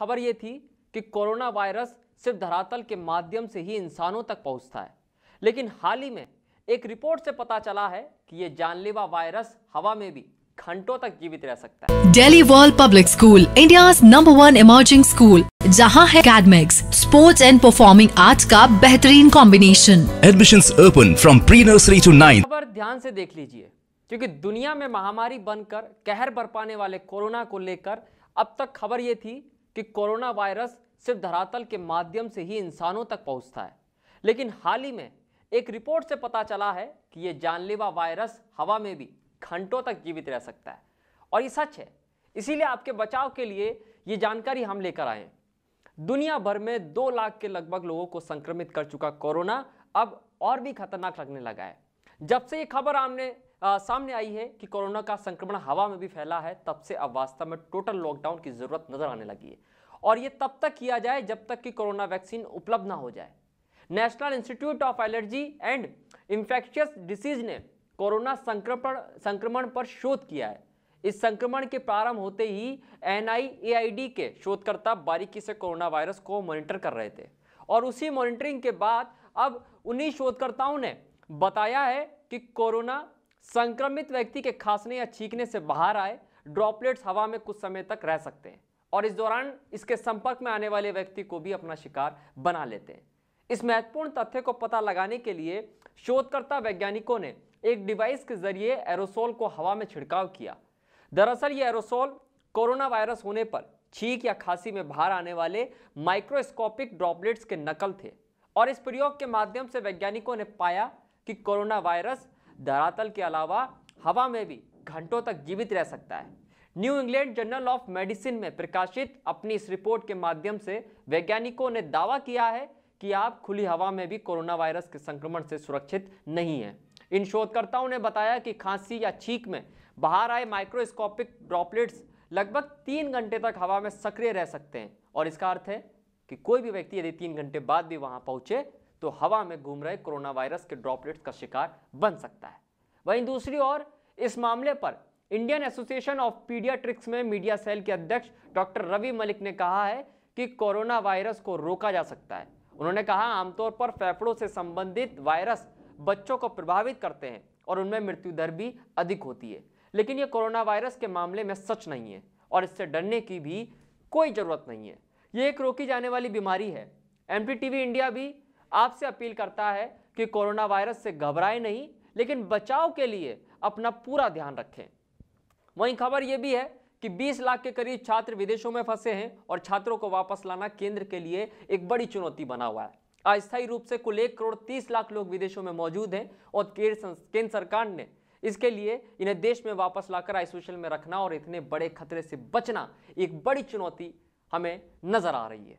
खबर ये थी कि कोरोना वायरस सिर्फ धरातल के माध्यम से ही इंसानों तक पहुंचता है लेकिन हाल ही में एक रिपोर्ट से पता चला है कि ये जानलेवा वायरस हवा में भी घंटों तक जीवित रह सकता है Delhi world public school India number one emerging school जहां है academics sports and performing arts का बेहतरीन combination admission open from pre nursery to nine खबर ध्यान से देख लीजिए क्योंकि दुनिया में महामारी बनकर कहर बरपाने वाले कोरोना को लेकर अब तक खबर ये थी कि कोरोना वायरस सिर्फ धरातल के माध्यम से ही इंसानों तक पहुंचता है लेकिन हाल ही में एक रिपोर्ट से पता चला है कि यह जानलेवा वायरस हवा में भी घंटों तक जीवित रह सकता है और ये सच है इसीलिए आपके बचाव के लिए यह जानकारी हम लेकर आए दुनिया भर में दो लाख के लगभग लोगों को संक्रमित कर चुका कोरोना अब और भी खतरनाक लगने लगा है जब से ये खबर आमने आ, सामने आई है कि कोरोना का संक्रमण हवा में भी फैला है तब से अब वास्तव में टोटल लॉकडाउन की ज़रूरत नज़र आने लगी है और ये तब तक किया जाए जब तक कि कोरोना वैक्सीन उपलब्ध ना हो जाए National Institute of Allergy and Infectious Disease ने कोरोना संक्रमण संक्रमण पर शोध किया है इस संक्रमण के प्रारंभ होते ही एन के शोधकर्ता बारीकी से कोरोना वायरस को मॉनिटर कर रहे थे और उसी मॉनिटरिंग के बाद अब उन्हीं शोधकर्ताओं ने बताया है कि कोरोना संक्रमित व्यक्ति के खांसने या छींकने से बाहर आए ड्रॉपलेट्स हवा में कुछ समय तक रह सकते हैं और इस दौरान इसके संपर्क में आने वाले व्यक्ति को भी अपना शिकार बना लेते हैं इस महत्वपूर्ण तथ्य को पता लगाने के लिए शोधकर्ता वैज्ञानिकों ने एक डिवाइस के जरिए एरोसोल को हवा में छिड़काव किया दरअसल ये एरोसोल कोरोना वायरस होने पर छींक या खांसी में बाहर आने वाले माइक्रोस्कोपिक ड्रॉपलेट्स के नकल थे और इस प्रयोग के माध्यम से वैज्ञानिकों ने पाया कि कोरोना वायरस धरातल के अलावा हवा में भी घंटों तक जीवित रह सकता है New England Journal of Medicine में प्रकाशित अपनी इस रिपोर्ट के माध्यम से वैज्ञानिकों ने दावा किया है कि आप खुली हवा में भी कोरोना वायरस के संक्रमण से सुरक्षित नहीं हैं इन शोधकर्ताओं ने बताया कि खांसी या छींक में बाहर आए माइक्रोस्कोपिक ड्रॉपलेट्स लगभग तीन घंटे तक हवा में सक्रिय रह सकते हैं और इसका अर्थ है कि कोई भी व्यक्ति यदि तीन घंटे बाद भी वहां पहुंचे तो हवा में घूम रहे कोरोना वायरस के ड्रॉपलेट्स का शिकार बन सकता है वहीं दूसरी ओर इस मामले पर इंडियन एसोसिएशन ऑफ पीडियाट्रिक्स में मीडिया सेल के अध्यक्ष डॉक्टर रवि मलिक ने कहा है कि कोरोना वायरस को रोका जा सकता है उन्होंने कहा आमतौर पर फेफड़ों से संबंधित वायरस बच्चों को प्रभावित करते हैं और उनमें मृत्यु दर भी अधिक होती है लेकिन ये कोरोना वायरस के मामले में सच नहीं है और इससे डरने की भी कोई ज़रूरत नहीं है ये एक रोकी जाने वाली बीमारी है एम इंडिया भी आपसे अपील करता है कि कोरोना वायरस से घबराए नहीं लेकिन बचाव के लिए अपना पूरा ध्यान रखें वहीं खबर यह भी है कि 20 लाख के करीब छात्र विदेशों में फंसे हैं और छात्रों को वापस लाना केंद्र के लिए एक बड़ी चुनौती बना हुआ है अस्थायी रूप से कुल एक करोड़ तीस लाख लोग विदेशों में मौजूद हैं और केंद्र सरकार ने इसके लिए इन्हें देश में वापस लाकर आइसोलेशन में रखना और इतने बड़े खतरे से बचना एक बड़ी चुनौती हमें नजर आ रही है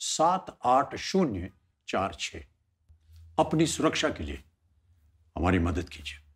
सात आठ शून्य चार छ अपनी सुरक्षा के लिए हमारी मदद कीजिए